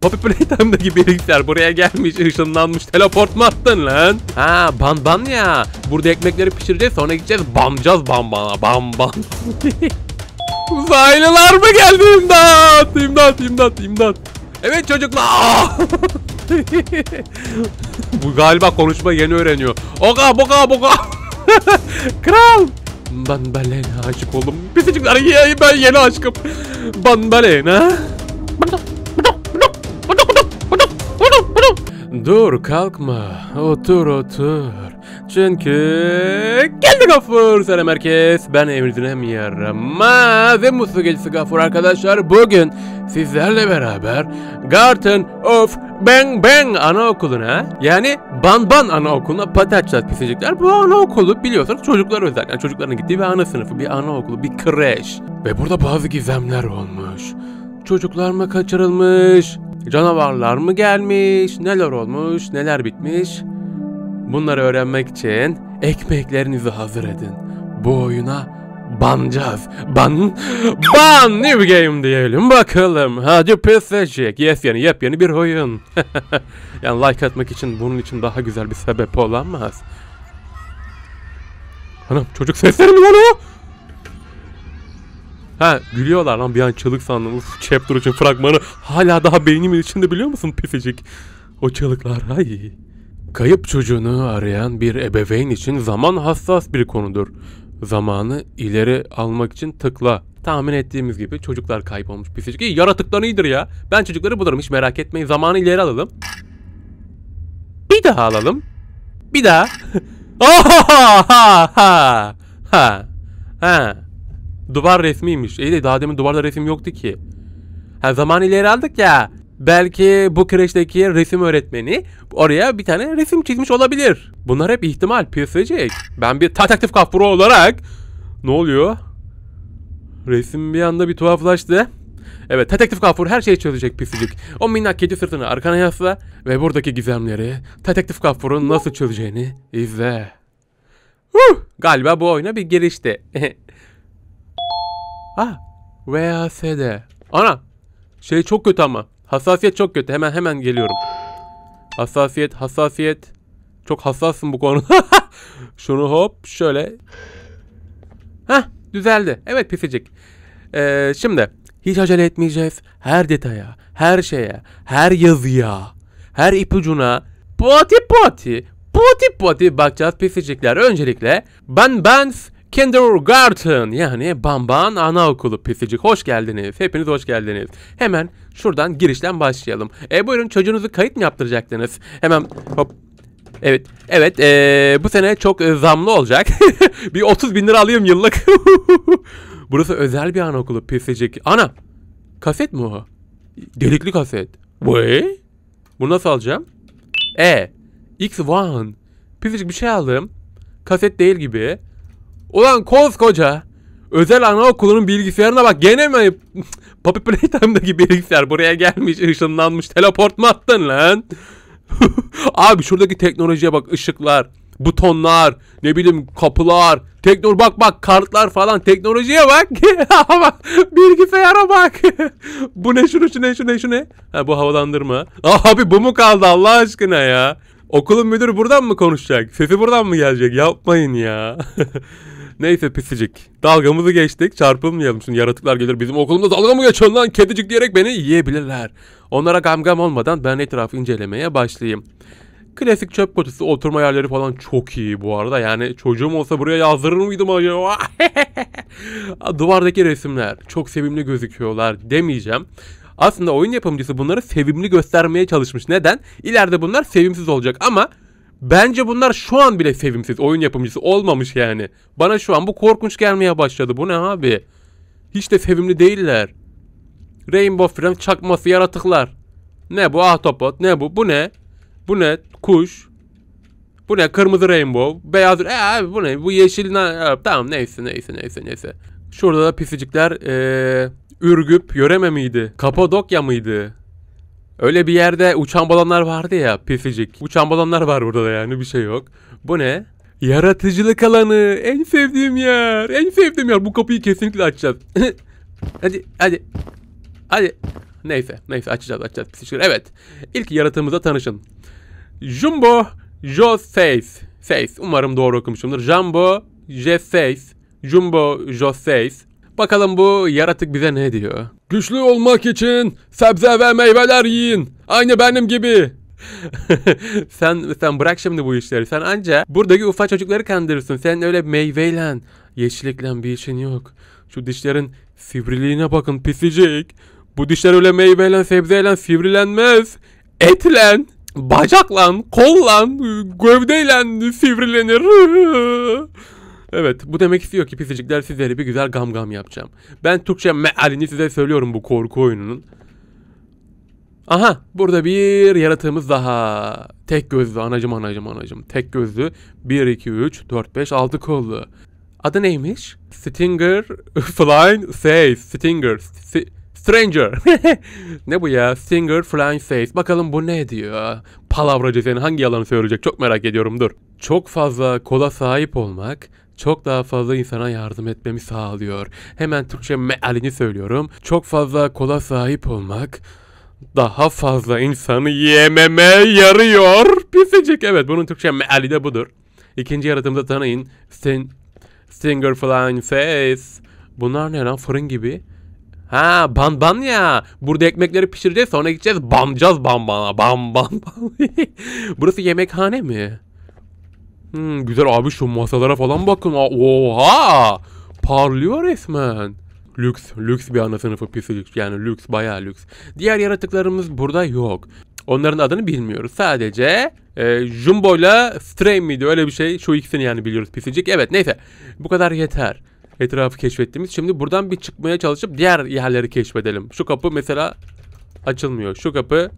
Poppy Playtime'daki gibi herifler buraya gelmiş ışınlanmış teleport mu attın lan? Ha ban ban ya. Burada ekmekleri pişireceğiz sonra gideceğiz bamcaz ban bana ban ban. Uzaylılar mı geldi imdat imdat imdat imdat. Evet çocuklar. Bu galiba konuşma yeni öğreniyor. Oka boka boka. Kral. Ben balena aşık oldum. Pisicikler ben yeni aşkım. Ben balena. Ben Dur kalkma. Otur otur. Çünkü geldi Gafur. Selam herkes. Ben Emredinem Yaramaz ve Mutlu Gecesi Gafur arkadaşlar. Bugün sizlerle beraber Garden of Bang Bang anaokuluna yani Ban Ban anaokuluna patates pisicikler. Bu anaokulu biliyorsunuz çocuklar özellikle yani çocukların gittiği bir ana sınıfı, bir anaokulu, bir kreş. Ve burada bazı gizemler olmuş. Çocuklar mı kaçırılmış? Canavarlar mı gelmiş, neler olmuş, neler bitmiş? Bunları öğrenmek için ekmeklerinizi hazır edin. Bu oyuna banacağız. Ban, ban new game diyelim bakalım. Hadi pesecek. Yes yani yepyeni bir oyun. yani like atmak için bunun için daha güzel bir sebep olamaz. Hanım çocuk sesleri mi lan o? Ha gülüyorlar lan bir an çığlık sandım. Uf, chapter 3'ün fragmanı hala daha beynimin içinde biliyor musun pisicik? O çığlıklar ay. Kayıp çocuğunu arayan bir ebeveyn için zaman hassas bir konudur. Zamanı ileri almak için tıkla. Tahmin ettiğimiz gibi çocuklar kaybolmuş pisicik. İyi yaratıklar iyidir ya. Ben çocukları bulurum hiç merak etmeyin. Zamanı ileri alalım. Bir daha alalım. Bir daha. ha ha ha ha ha. Duvar resmiymiş. İyi de daha demin duvarda resim yoktu ki. Ha zaman ileri aldık ya. Belki bu kreşteki resim öğretmeni oraya bir tane resim çizmiş olabilir. Bunlar hep ihtimal, piyasacık. Ben bir taktif kafuru olarak... Ne oluyor? Resim bir anda bir tuhaflaştı. Evet, tetektif kafur her şeyi çözecek pisicik. O minnak kedi sırtını arkana yasla ve buradaki gizemleri tetektif kafurun nasıl çözeceğini izle. Huh! Galiba bu oyuna bir girişti. Ah. VASD. Ana. Şey çok kötü ama. Hassasiyet çok kötü. Hemen hemen geliyorum. Hassasiyet, hassasiyet. Çok hassassın bu konuda. Şunu hop şöyle. Hah düzeldi. Evet pisicik. Ee, şimdi hiç acele etmeyeceğiz. Her detaya, her şeye, her yazıya, her ipucuna poti poti, poti poti bakacağız pisicikler. Öncelikle ben Benz Kindergarten yani Bamban Anaokulu Pisicik hoş geldiniz. Hepiniz hoş geldiniz. Hemen şuradan girişten başlayalım. E buyurun çocuğunuzu kayıt mı yaptıracaktınız? Hemen hop Evet. Evet. Ee, bu sene çok e, zamlı olacak. bir 30 bin lira alayım yıllık. Burası özel bir anaokulu pisicik. Ana. Kaset mi o? Delikli kaset. Vay. Bunu nasıl alacağım? E. X1. Pisicik bir şey aldım. Kaset değil gibi. Ulan koskoca özel anaokulunun bilgisayarına bak gene mi Poppy Playtime'daki bilgisayar buraya gelmiş ışınlanmış teleport mu attın lan? Abi şuradaki teknolojiye bak ışıklar, butonlar, ne bileyim kapılar, teknoloji bak bak kartlar falan teknolojiye bak. bilgisayara bak. bu ne şunu şu ne şu ne şu ne? Ha bu havalandırma. Ah, abi bu mu kaldı Allah aşkına ya? Okulun müdürü buradan mı konuşacak? Fefi buradan mı gelecek? Yapmayın ya. Neyse pisicik. Dalgamızı geçtik çarpılmayalım şimdi yaratıklar gelir bizim okulumda dalga mı geçiyorsun lan kedicik diyerek beni yiyebilirler. Onlara gam gam olmadan ben etrafı incelemeye başlayayım. Klasik çöp kutusu oturma yerleri falan çok iyi bu arada. Yani çocuğum olsa buraya yazdırır mıydım acaba? Duvardaki resimler çok sevimli gözüküyorlar demeyeceğim. Aslında oyun yapımcısı bunları sevimli göstermeye çalışmış. Neden? İleride bunlar sevimsiz olacak ama Bence bunlar şu an bile sevimsiz oyun yapımcısı olmamış yani. Bana şu an bu korkunç gelmeye başladı. Bu ne abi? Hiç de sevimli değiller. Rainbow Friend çakması yaratıklar. Ne bu ahtapot? Ne bu? Bu ne? Bu ne? Kuş. Bu ne? Kırmızı rainbow. Beyaz. E abi bu ne? Bu yeşil. E, tamam neyse neyse neyse neyse. Şurada da pisicikler. Ee, Ürgüp yöreme miydi? Kapadokya mıydı? Öyle bir yerde uçan balonlar vardı ya pisicik. Uçan balonlar var burada da yani bir şey yok. Bu ne? Yaratıcılık alanı. En sevdiğim yer. En sevdiğim yer. Bu kapıyı kesinlikle açacağız. hadi hadi. Hadi. Neyse neyse açacağız açacağız pisicikler. Evet. İlk yaratığımıza tanışın. Jumbo Joseph. Seis. Umarım doğru okumuşumdur. Jumbo Joseph. Jumbo Joseph. Bakalım bu yaratık bize ne diyor? Güçlü olmak için sebze ve meyveler yiyin. Aynı benim gibi. sen sen bırak şimdi bu işleri. Sen anca buradaki ufak çocukları kandırırsın. Sen öyle meyveyle, yeşillikle bir işin yok. Şu dişlerin sivriliğine bakın pisicik. Bu dişler öyle meyveyle, sebzeyle sivrilenmez. Etlen, bacaklan, kollan, gövdeyle sivrilenir. Evet bu demek istiyor ki pisicikler sizleri bir güzel gam gam yapacağım. Ben Türkçe mealini size söylüyorum bu korku oyununun. Aha burada bir yaratığımız daha. Tek gözlü anacım anacım anacım. Tek gözlü 1, 2, 3, 4, 5, 6 kollu. Adı neymiş? Stinger Flying face, Stinger. St Stranger. ne bu ya? Stinger Flying face. Bakalım bu ne diyor? Palavracı senin hangi yalanı söyleyecek çok merak ediyorum dur. Çok fazla kola sahip olmak çok daha fazla insana yardım etmemi sağlıyor. Hemen Türkçe mealini söylüyorum. Çok fazla kola sahip olmak daha fazla insanı yememe yarıyor. Pisicik. Evet bunun Türkçe meali de budur. İkinci yaratımda tanıyın. Stin, Stinger flying face. Bunlar ne lan fırın gibi. Ha ban ban ya. Burada ekmekleri pişireceğiz sonra gideceğiz bamcaz bambana bam bam bam. Burası yemekhane mi? Hmm, güzel abi şu masalara falan bakın. Oha! Parlıyor resmen. Lüks, lüks bir ana sınıfı lüks Yani lüks, bayağı lüks. Diğer yaratıklarımız burada yok. Onların adını bilmiyoruz. Sadece e, Jumbo ile Stray miydi öyle bir şey. Şu ikisini yani biliyoruz pisicik. Evet neyse bu kadar yeter. Etrafı keşfettiğimiz. Şimdi buradan bir çıkmaya çalışıp diğer yerleri keşfedelim. Şu kapı mesela açılmıyor. Şu kapı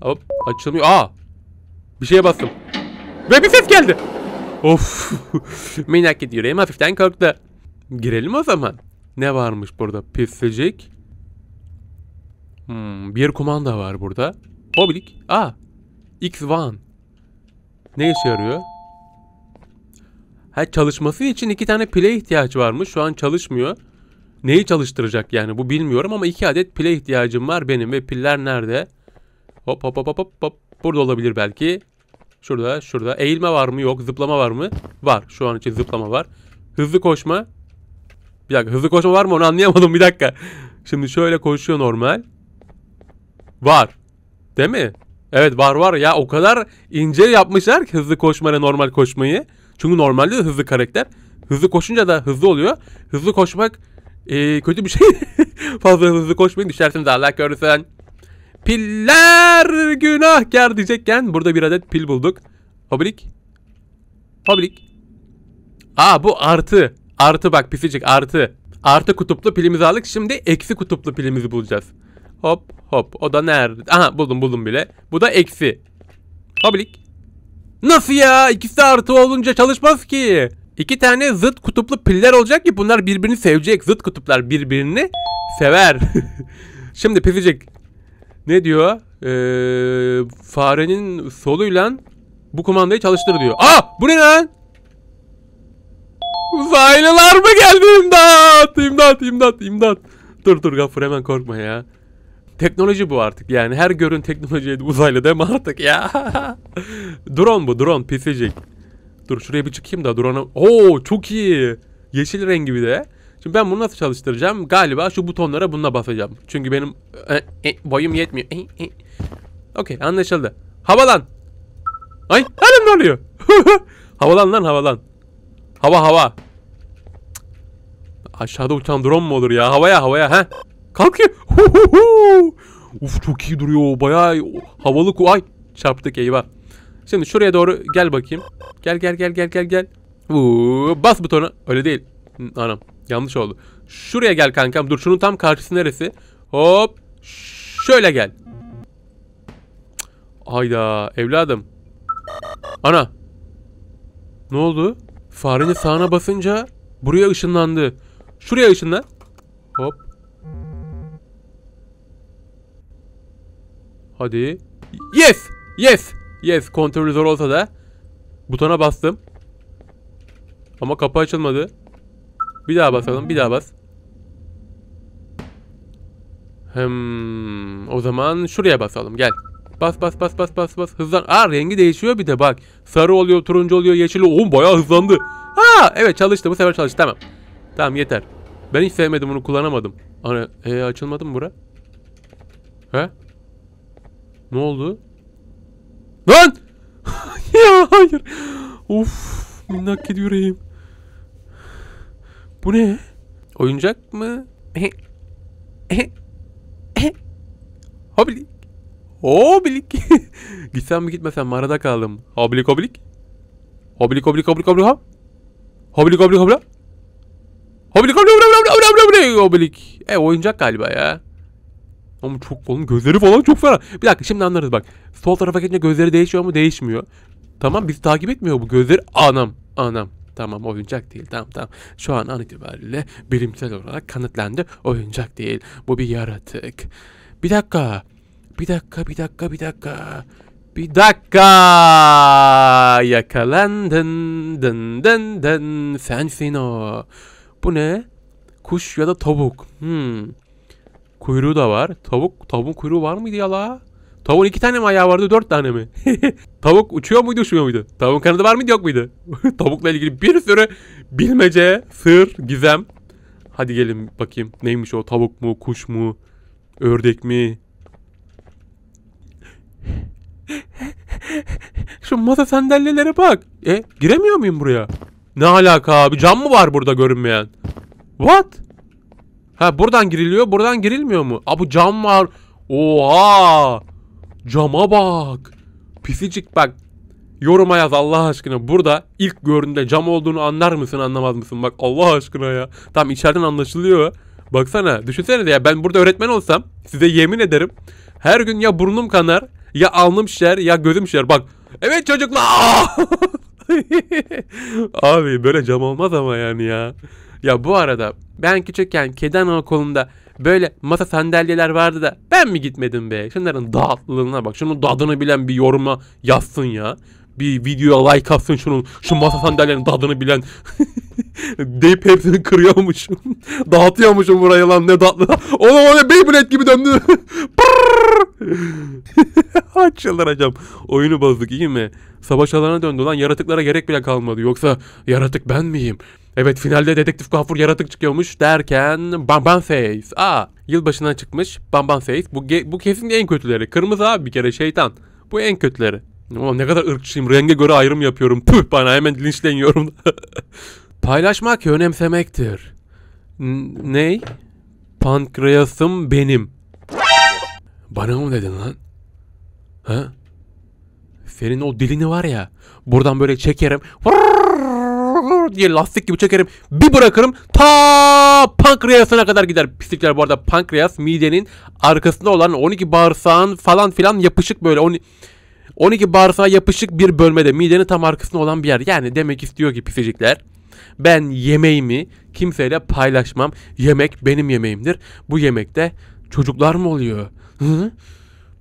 hop açılmıyor. Aa! Bir şeye bastım. Ve bir ses geldi. Of. Minaki yüreğim hafiften korktu. Girelim o zaman. Ne varmış burada? Pislicik. Hmm, bir kumanda var burada. Public, Aa. X1. Ne işe yarıyor? Ha çalışması için iki tane pile ihtiyaç varmış. Şu an çalışmıyor. Neyi çalıştıracak yani bu bilmiyorum ama iki adet pile ihtiyacım var benim ve piller nerede? Hop hop hop hop hop. Burada olabilir belki. Şurada, şurada. Eğilme var mı? Yok. Zıplama var mı? Var. Şu an için zıplama var. Hızlı koşma. Bir dakika. Hızlı koşma var mı? Onu anlayamadım. Bir dakika. Şimdi şöyle koşuyor normal. Var. Değil mi? Evet var var. Ya o kadar ince yapmışlar ki hızlı koşmayla normal koşmayı. Çünkü normalde de hızlı karakter. Hızlı koşunca da hızlı oluyor. Hızlı koşmak e, kötü bir şey. Fazla hızlı koşmayın. Düşersiniz Allah görürsen. Piller günahkar diyecekken burada bir adet pil bulduk. Hoblik. Hoblik. Aa bu artı. Artı bak pisicik artı. Artı kutuplu pilimizi aldık. Şimdi eksi kutuplu pilimizi bulacağız. Hop hop. O da nerede? Aha buldum buldum bile. Bu da eksi. Hoblik. Nasıl ya? İkisi artı olunca çalışmaz ki. İki tane zıt kutuplu piller olacak ki bunlar birbirini sevecek. Zıt kutuplar birbirini sever. Şimdi pisicik ne diyor? Ee, farenin soluyla bu kumandayı çalıştır diyor. Aa bu ne lan? Uzaylılar mı geldi? İmdat! İmdat! İmdat! İmdat! Dur dur Gafur hemen korkma ya. Teknoloji bu artık yani her görün teknolojiye uzaylı deme artık ya. drone bu drone pisicik. Dur şuraya bir çıkayım da drone'a. Oo çok iyi. Yeşil rengi bir de. Şimdi ben bunu nasıl çalıştıracağım? Galiba şu butonlara bununla basacağım. Çünkü benim e, e, boyum yetmiyor. E, e. Okey anlaşıldı. Havalan. Ay hanım ne oluyor? havalan lan havalan. Hava hava. Aşağıda uçan drone mu olur ya? Havaya havaya ha? Kalkıyor. Hu hu Uf çok iyi duruyor. Bayağı havalı ku ay çarptık eyvah. Şimdi şuraya doğru gel bakayım. Gel gel gel gel gel gel. Vuu, bas butonu. Öyle değil. Anam. Yanlış oldu. Şuraya gel kankam. Dur şunun tam karşısı neresi? Hop. Şöyle gel. Hayda evladım. Ana. Ne oldu? Farenin sağına basınca buraya ışınlandı. Şuraya ışınlan. Hop. Hadi. Yes. Yes. Yes. Kontrolü zor olsa da. Butona bastım. Ama kapı açılmadı. Bir daha basalım. Bir daha bas. Hmm, o zaman şuraya basalım. Gel. Bas bas bas bas bas bas. Hızlan. Aa rengi değişiyor bir de bak. Sarı oluyor, turuncu oluyor, yeşil oluyor. Oğlum bayağı hızlandı. Ha evet çalıştı. Bu sefer çalıştı. Tamam. Tamam yeter. Ben hiç sevmedim bunu kullanamadım. Ana e, açılmadı mı bura? He? Ne oldu? Lan! ya hayır. Of minnak yüreğim. Bu ne? Oyuncak mı? Hobilik. Hobilik. Gitsem mi gitmesem mağarada kaldım. Hobilik hobilik. Hobilik hobilik hobilik hobilik hop. Hobilik hobilik hobilik. Hobilik hobilik hobilik hobilik hobilik hobilik. E oyuncak galiba ya. Ama çok oğlum gözleri falan çok fena. Bir dakika şimdi anlarız bak. Sol tarafa geçince gözleri değişiyor mu? Değişmiyor. Tamam bizi takip etmiyor bu gözleri. Anam anam. Tamam oyuncak değil tamam tamam. Şu an an itibariyle bilimsel olarak kanıtlandı oyuncak değil. Bu bir yaratık. Bir dakika. Bir dakika bir dakika bir dakika. Bir dakika yakalandın dın dın dın o Bu ne? Kuş ya da tavuk. Hmm. Kuyruğu da var. Tavuk tavuk kuyruğu var mıydı ya la? Tavuğun iki tane mi ayağı vardı dört tane mi? Tavuk uçuyor muydu uçmuyor muydu? Tavuğun kanadı var mıydı yok muydu? Tavukla ilgili bir sürü bilmece, sır, gizem. Hadi gelin bakayım neymiş o tavuk mu, kuş mu, ördek mi? Şu masa sandalyelere bak. E giremiyor muyum buraya? Ne alaka abi cam mı var burada görünmeyen? What? Ha buradan giriliyor buradan girilmiyor mu? Abi cam var. Oha! Cama bak. Pisicik bak. Yoruma yaz Allah aşkına. Burada ilk göründe cam olduğunu anlar mısın anlamaz mısın? Bak Allah aşkına ya. Tam içeriden anlaşılıyor. Baksana düşünsene de ya ben burada öğretmen olsam size yemin ederim. Her gün ya burnum kanar ya alnım şişer ya gözüm şişer. Bak evet çocuklar. Abi böyle cam olmaz ama yani ya. Ya bu arada ben küçükken kedi anaokulunda okulunda böyle masa sandalyeler vardı da ben mi gitmedim be? Şunların dağıtlılığına bak. Şunun dadını bilen bir yoruma yazsın ya. Bir videoya like atsın şunun. Şu masa sandalyelerin dadını bilen. Deyip hepsini kırıyormuşum. Dağıtıyormuşum burayı lan ne tatlı. Oğlum öyle Beyblade gibi döndü. Çıldıracağım. Oyunu bozduk iyi mi? Savaş alanına döndü lan yaratıklara gerek bile kalmadı. Yoksa yaratık ben miyim? Evet finalde dedektif kuaför yaratık çıkıyormuş derken Bamban Face. Aa yılbaşından çıkmış Bamban Face. Bu, bu kesin en kötüleri. Kırmızı abi bir kere şeytan. Bu en kötüleri. Oğlum ne kadar ırkçıyım. Renge göre ayrım yapıyorum. Püh bana hemen linçleniyorum. Paylaşmak önemsemektir. N- ney? Pankreasım benim. Bana mı dedin lan? Ha? Senin o dilini var ya. Buradan böyle çekerim. Vırr! diye lastik gibi çekerim. Bir bırakırım ta pankreasına kadar gider. Pislikler bu arada pankreas midenin arkasında olan 12 bağırsağın falan filan yapışık böyle 12 bağırsağa yapışık bir bölmede midenin tam arkasında olan bir yer. Yani demek istiyor ki pislikler. Ben yemeğimi kimseyle paylaşmam. Yemek benim yemeğimdir. Bu yemekte çocuklar mı oluyor? Hı?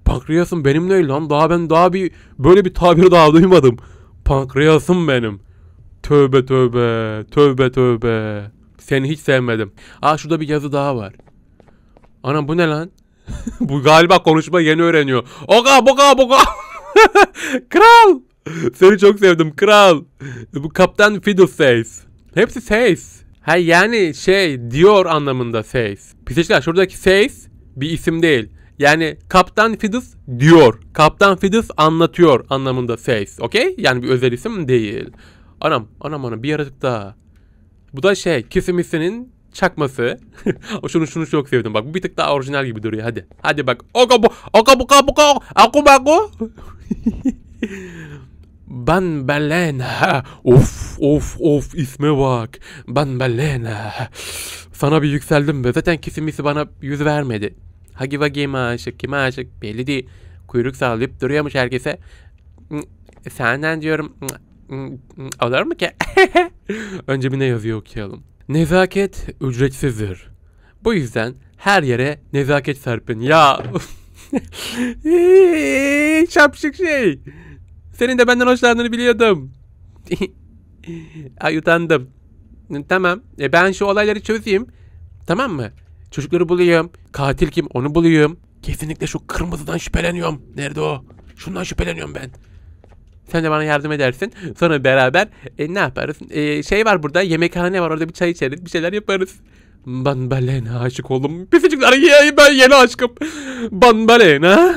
Pankreasım benim ne lan? Daha ben daha bir böyle bir tabir daha duymadım. Pankreasım benim. Tövbe tövbe. Tövbe tövbe. Seni hiç sevmedim. Aa şurada bir yazı daha var. Anam bu ne lan? bu galiba konuşma yeni öğreniyor. Oka boka boka. kral. Seni çok sevdim kral. Bu kaptan Fiddle says. Hepsi says. Ha yani şey diyor anlamında says. Pisişler şuradaki says bir isim değil. Yani Kaptan Fidus diyor. Kaptan Fidus anlatıyor anlamında says. Okey? Yani bir özel isim değil. Anam anam anam bir yaratık daha. Bu da şey Kissimisse'nin çakması. şunu şunu çok sevdim bak. Bu bir tık daha orijinal gibi duruyor. Hadi. Hadi bak. Oka bu. Oka bu ka bu ka. Aku baku. Ban belena Of of of isme bak. Ban belena Sana bir yükseldim be. Zaten kesimisi bana yüz vermedi. Hagi vagi aşık kime aşık belli değil. Kuyruk sağlayıp duruyormuş herkese. Senden diyorum Hmm, hmm, alır mı ki? Önce bir ne yazıyor okuyalım. Nezaket ücretsizdir. Bu yüzden her yere nezaket serpin. Ya çapşık şey. Senin de benden hoşlandığını biliyordum. Ay utandım. Tamam. E ben şu olayları çözeyim. Tamam mı? Çocukları bulayım. Katil kim onu bulayım. Kesinlikle şu kırmızıdan şüpheleniyorum. Nerede o? Şundan şüpheleniyorum ben. Sen de bana yardım edersin. Sonra beraber e, ne yaparız? E, şey var burada yemekhane var orada bir çay içeriz bir şeyler yaparız. Ben Balena aşık oldum. Pisicikler ye, ben yeni aşkım. Ben Balena.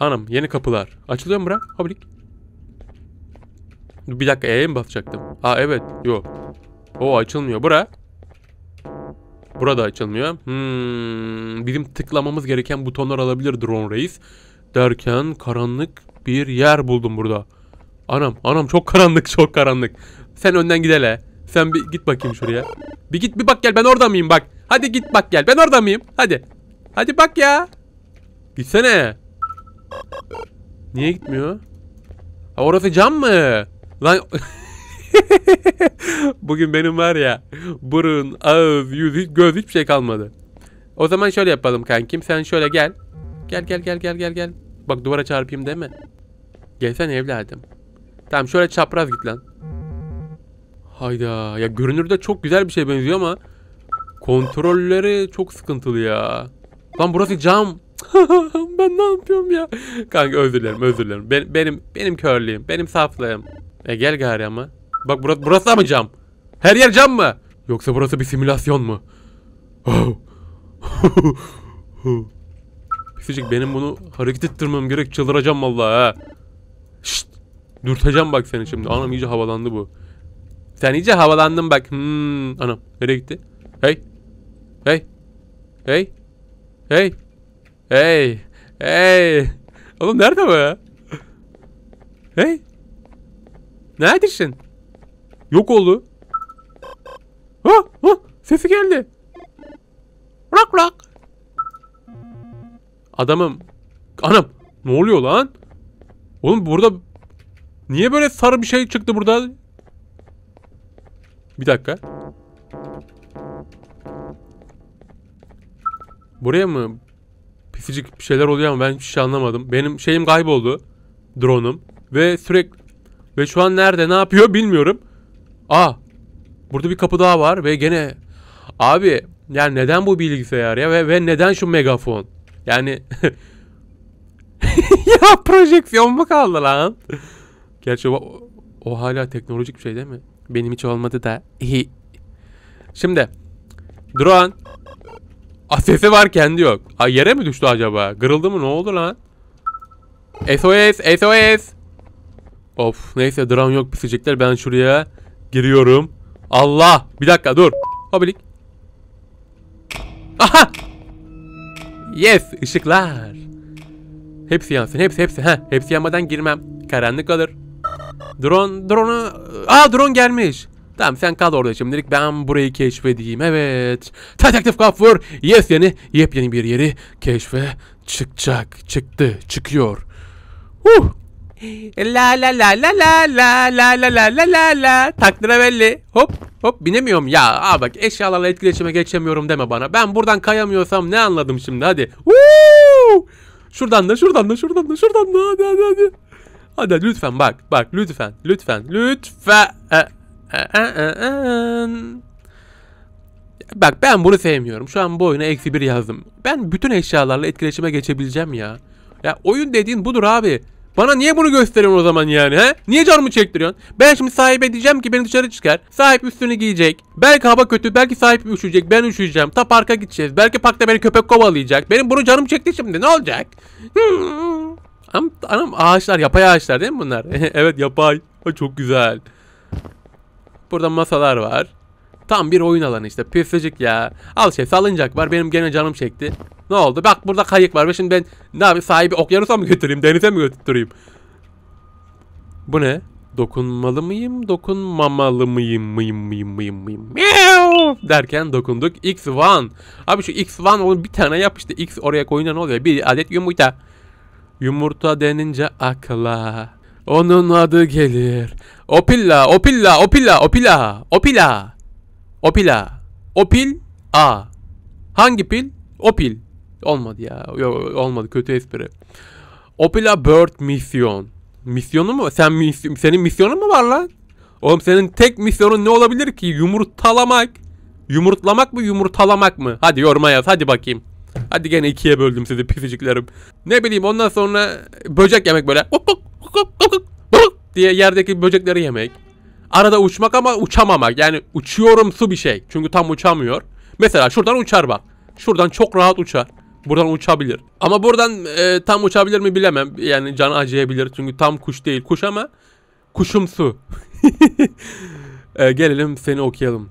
Anam yeni kapılar. Açılıyor mu bura? Hoblik. Bir dakika E'ye mi basacaktım? Aa evet. Yo. O açılmıyor. Bura. Burada açılmıyor. Hmm, bizim tıklamamız gereken butonlar alabilir drone reis. Derken karanlık bir yer buldum burada. Anam anam çok karanlık çok karanlık. Sen önden gidele. Sen bir git bakayım şuraya. Bir git bir bak gel ben orada mıyım bak. Hadi git bak gel ben orada mıyım? Hadi. Hadi bak ya. Gitsene. Niye gitmiyor? Ha orası cam mı? Lan Bugün benim var ya burun, ağız, yüz, göz hiçbir şey kalmadı. O zaman şöyle yapalım kankim. Sen şöyle gel. Gel gel gel gel gel gel. Bak duvara çarpayım deme. Gelsen evladım. Tamam şöyle çapraz git lan. Hayda. Ya görünürde çok güzel bir şey benziyor ama kontrolleri çok sıkıntılı ya. Lan burası cam. ben ne yapıyorum ya? Kanka özür dilerim özür dilerim. Ben, benim benim körlüğüm. Benim saflığım. E gel gari ama. Bak burası, burası da mı cam? Her yer cam mı? Yoksa burası bir simülasyon mu? Oh. Pifecik benim bunu hareket ettirmem gerek çıldıracağım vallahi ha. Şşt. Dürteceğim bak seni şimdi. Anam iyice havalandı bu. Sen iyice havalandın bak. Hmm. Anam nereye gitti? Hey. Hey. Hey. Hey. Hey. Hey. Oğlum nerede bu ya? Hey. Neredesin? Yok oldu. Ha, ha, sesi geldi. Rak rak. Adamım. Anam. Ne oluyor lan? Oğlum burada... Niye böyle sarı bir şey çıktı burada? Bir dakika. Buraya mı? Pisicik bir şeyler oluyor ama ben hiçbir şey anlamadım. Benim şeyim kayboldu. Drone'um. Ve sürekli... Ve şu an nerede ne yapıyor bilmiyorum. Aa. Ah, burada bir kapı daha var ve gene... Abi yani neden bu bilgisayar ya ve, ve neden şu megafon? Yani ya projeksiyon mu kaldı lan? Gerçi o, o hala teknolojik bir şey değil mi? Benim hiç olmadı da. Şimdi drone sesi var kendi yok. Ha, yere mi düştü acaba? Kırıldı mı? Ne oldu lan? SOS! SOS! Of neyse drone yok pisicikler. Ben şuraya giriyorum. Allah! Bir dakika dur. Habilik. Aha! Yes ışıklar. Hepsi yansın hepsi hepsi. Heh, hepsi yanmadan girmem. Karanlık olur. Drone drone'u. Aa drone gelmiş. Tamam sen kal orada şimdilik ben burayı keşfedeyim. Evet. Detektif Gafur yes yeni yepyeni bir yeri keşfe çıkacak. Çıktı çıkıyor. Huh. La la la la la la la la la la la la takdire belli. Hop Hop binemiyorum ya. Aa bak eşyalarla etkileşime geçemiyorum deme bana. Ben buradan kayamıyorsam ne anladım şimdi hadi. Woo! Şuradan da şuradan da şuradan da şuradan da hadi hadi hadi. Hadi lütfen bak bak lütfen lütfen lütfen. E, e, e, bak ben bunu sevmiyorum. Şu an bu oyuna eksi bir yazdım. Ben bütün eşyalarla etkileşime geçebileceğim ya. Ya oyun dediğin budur abi. Bana niye bunu gösteriyorsun o zaman yani he? Niye canımı çektiriyorsun? Ben şimdi sahibe diyeceğim ki beni dışarı çıkar. Sahip üstünü giyecek. Belki hava kötü. Belki sahip üşüyecek. Ben üşüyeceğim. Ta parka gideceğiz. Belki parkta beni köpek kovalayacak. Benim bunu canım çekti şimdi. Ne olacak? Hmm. Anam, anam ağaçlar. Yapay ağaçlar değil mi bunlar? evet yapay. Çok güzel. Burada masalar var. Tam bir oyun alanı işte. Pislicik ya. Al şey salıncak var. Benim gene canım çekti. Ne oldu? Bak burada kayık var. Şimdi ben ne yapayım? Sahibi okyanusa mı götüreyim? Denize mi götüreyim? Bu ne? Dokunmalı mıyım? Dokunmamalı mıyım? Mıyım mıyım mıyım mıyım? Meow. Derken dokunduk. X1. Abi şu X1 oğlum bir tane yap işte. X oraya koyunca ne oluyor? Bir adet yumurta. Yumurta denince akla. Onun adı gelir. Opilla, opilla, opilla, opilla, opilla. Opila. Opil A. Hangi pil? Opil. Olmadı ya. Yok olmadı. Kötü espri. Opila Bird misyon. Misyonu mu? Sen misyon, senin misyonun mu var lan? Oğlum senin tek misyonun ne olabilir ki? Yumurtalamak. Yumurtlamak mı yumurtalamak mı? Hadi yoruma yaz hadi bakayım. Hadi gene ikiye böldüm sizi pisiciklerim. Ne bileyim ondan sonra böcek yemek böyle. diye yerdeki böcekleri yemek. Arada uçmak ama uçamamak. Yani uçuyorum su bir şey. Çünkü tam uçamıyor. Mesela şuradan uçar bak. Şuradan çok rahat uçar. Buradan uçabilir. Ama buradan e, tam uçabilir mi bilemem. Yani canı acıyabilir. Çünkü tam kuş değil. Kuş ama kuşumsu. e, gelelim seni okuyalım.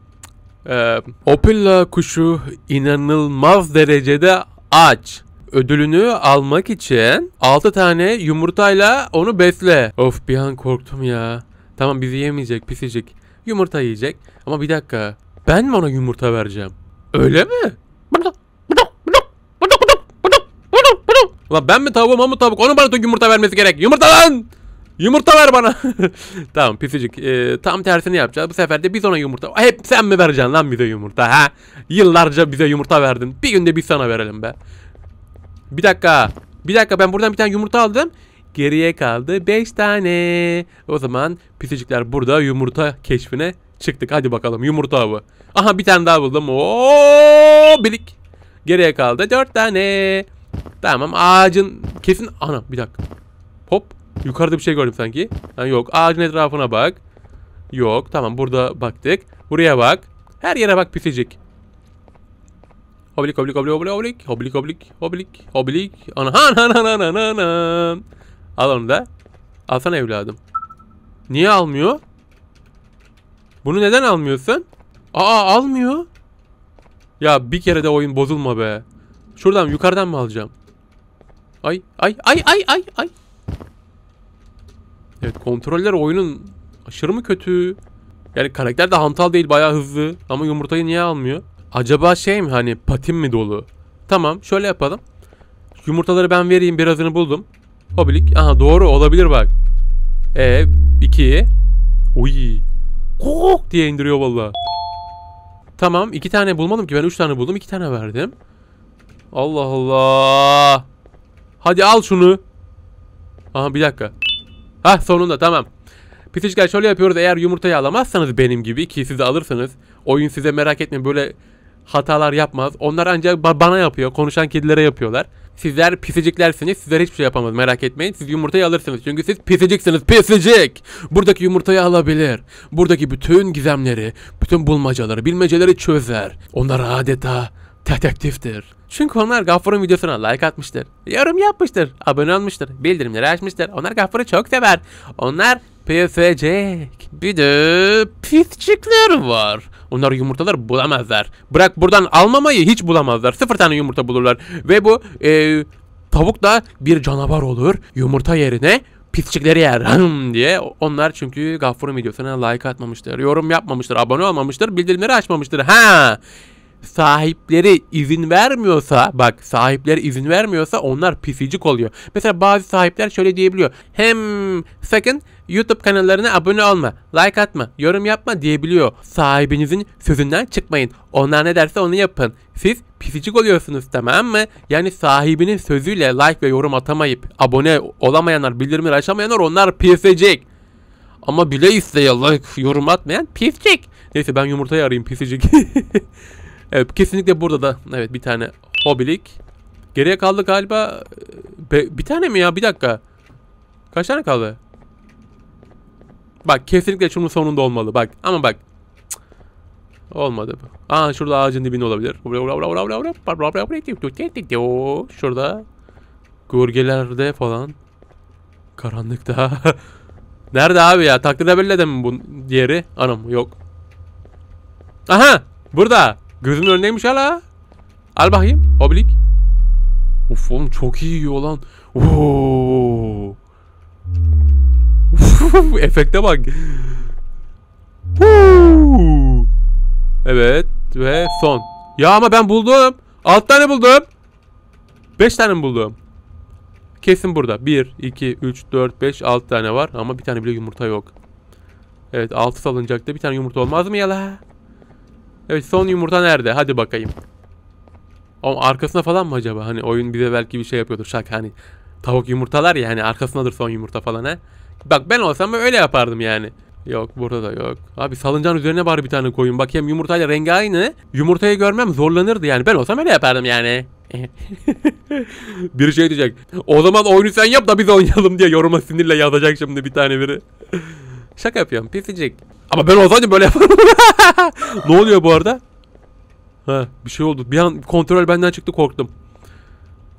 E, Opilla kuşu inanılmaz derecede aç. Ödülünü almak için 6 tane yumurtayla onu besle. Of bir an korktum ya. Tamam bizi yemeyecek pisicik. Yumurta yiyecek. Ama bir dakika. Ben mi ona yumurta vereceğim? Öyle mi? Ulan ben mi tavuğum mı tavuk? Onun bana yumurta vermesi gerek. Yumurta lan! Yumurta ver bana. tamam pisicik. Ee, tam tersini yapacağız. Bu sefer de biz ona yumurta. Hep sen mi vereceksin lan bize yumurta ha? Yıllarca bize yumurta verdin. Bir günde biz sana verelim be. Bir dakika. Bir dakika ben buradan bir tane yumurta aldım. Geriye kaldı 5 tane. O zaman pisicikler burada yumurta keşfine çıktık. Hadi bakalım yumurta avı. Aha bir tane daha buldum. Oo birik Geriye kaldı 4 tane. Tamam ağacın kesin ana bir dakika. Hop yukarıda bir şey gördüm sanki. Ha, yok ağacın etrafına bak. Yok tamam burada baktık. Buraya bak. Her yere bak pisicik. Hoblik hoblik hoblik hoblik hoblik hoblik hoblik hoblik hoblik ana ana ana ana ana Al onu da. Alsana evladım. Niye almıyor? Bunu neden almıyorsun? Aa almıyor. Ya bir kere de oyun bozulma be. Şuradan yukarıdan mı alacağım? Ay ay ay ay ay ay. Evet kontroller oyunun aşırı mı kötü? Yani karakter de hantal değil bayağı hızlı ama yumurtayı niye almıyor? Acaba şey mi hani patim mi dolu? Tamam şöyle yapalım. Yumurtaları ben vereyim birazını buldum. Hobilik. Aha doğru olabilir bak. E iki, Uy. Kuk diye indiriyor vallahi. Tamam iki tane bulmadım ki ben üç tane buldum iki tane verdim. Allah Allah. Hadi al şunu. Aha bir dakika. Hah sonunda tamam. Pisişler şöyle yapıyoruz eğer yumurtayı alamazsanız benim gibi ki siz alırsanız oyun size merak etmeyin böyle hatalar yapmaz. Onlar ancak ba bana yapıyor konuşan kedilere yapıyorlar. Sizler pisiciklersiniz sizler hiçbir şey yapamaz merak etmeyin siz yumurtayı alırsınız çünkü siz pisiciksiniz pisicik. Buradaki yumurtayı alabilir. Buradaki bütün gizemleri bütün bulmacaları bilmeceleri çözer. Onlar adeta Dedektiftir. Çünkü onlar Gaffar'ın videosuna like atmıştır, yorum yapmıştır, abone olmuştur, bildirimleri açmıştır. Onlar Gaffar'ı çok sever. Onlar püfecek. Bir de pisçikler var. Onlar yumurtalar bulamazlar. Bırak buradan almamayı hiç bulamazlar. Sıfır tane yumurta bulurlar. Ve bu e, tavuk da bir canavar olur. Yumurta yerine pisçikleri yer hanım diye. Onlar çünkü Gaffur'un videosuna like atmamıştır, yorum yapmamıştır, abone olmamıştır, bildirimleri açmamıştır. Ha! sahipleri izin vermiyorsa bak sahipleri izin vermiyorsa onlar pisicik oluyor. Mesela bazı sahipler şöyle diyebiliyor. Hem sakın YouTube kanallarına abone olma, like atma, yorum yapma diyebiliyor. Sahibinizin sözünden çıkmayın. Onlar ne derse onu yapın. Siz pisicik oluyorsunuz tamam mı? Yani sahibinin sözüyle like ve yorum atamayıp abone olamayanlar, bildirimleri açamayanlar onlar pisicik. Ama bile isteye like yorum atmayan pisicik. Neyse ben yumurtayı arayayım pisicik. Evet kesinlikle burada da evet bir tane hobilik. Geriye kaldı galiba e, Be bir tane mi ya bir dakika. Kaç tane kaldı? Bak kesinlikle şunun sonunda olmalı bak ama bak. Cık. Olmadı bu. Aa şurada ağacın dibinde olabilir. Şurada. Gölgelerde falan. Karanlıkta. Nerede abi ya? Takdirde belli de mi bu diğeri? Anam yok. Aha! Burada. Gözümün önündeymiş hala. Al bakayım. Oblik. Of oğlum çok iyi yiyor lan. Efekte bak. evet ve son. Ya ama ben buldum. 6 tane buldum. 5 tane mi buldum? Kesin burada. 1, 2, 3, 4, 5, 6 tane var. Ama bir tane bile yumurta yok. Evet 6 salıncakta bir tane yumurta olmaz mı yala? Evet son yumurta nerede? Hadi bakayım. Oğlum arkasına falan mı acaba? Hani oyun bize belki bir şey yapıyordur şak hani. Tavuk yumurtalar ya hani arkasındadır son yumurta falan ha. Bak ben olsam öyle yapardım yani. Yok burada da yok. Abi salıncağın üzerine bari bir tane koyun. Bak hem yumurtayla rengi aynı. Yumurtayı görmem zorlanırdı yani. Ben olsam öyle yapardım yani. bir şey diyecek. O zaman oyunu sen yap da biz oynayalım diye yoruma sinirle yazacak şimdi bir tane biri. Şaka yapıyorum pificik. Ama ben olsaydım böyle yaparım. ne oluyor bu arada? Ha bir şey oldu. Bir an kontrol benden çıktı korktum.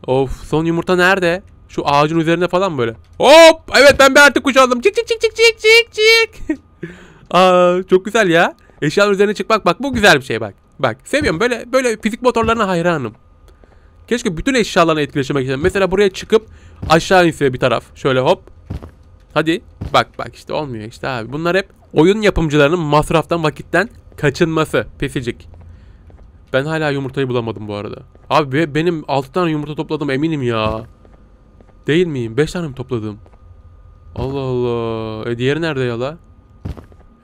Of son yumurta nerede? Şu ağacın üzerinde falan böyle. Hop evet ben bir artık kuş aldım. Çık çık çık çık çık çık çık. Aa, çok güzel ya. Eşyaların üzerine çıkmak bak bu güzel bir şey bak. Bak seviyorum böyle böyle fizik motorlarına hayranım. Keşke bütün eşyalarına etkileşime gitsem. Mesela buraya çıkıp aşağı inse bir taraf. Şöyle hop Hadi bak bak işte olmuyor işte abi. Bunlar hep oyun yapımcılarının masraftan vakitten kaçınması pisicik. Ben hala yumurtayı bulamadım bu arada. Abi benim 6 tane yumurta topladım eminim ya. Değil miyim? 5 tane mi topladım? Allah Allah. E diğeri nerede ya la?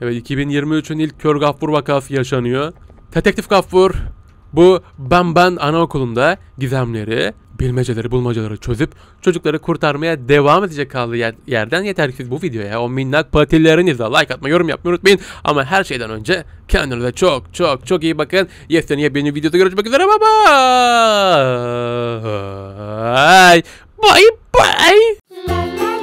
Evet 2023'ün ilk kör gaffur vakası yaşanıyor. Detektif Gaffur bu ben Bamban Anaokulu'nda gizemleri bilmeceleri bulmacaları çözüp çocukları kurtarmaya devam edecek kaldığı yer, yerden yeter ki bu videoya o minnak patilerinize like atma yorum yapmayı unutmayın. Ama her şeyden önce kendinize çok çok çok iyi bakın. Yeften yepyeni videoda görüşmek üzere bye bye. Bye bye.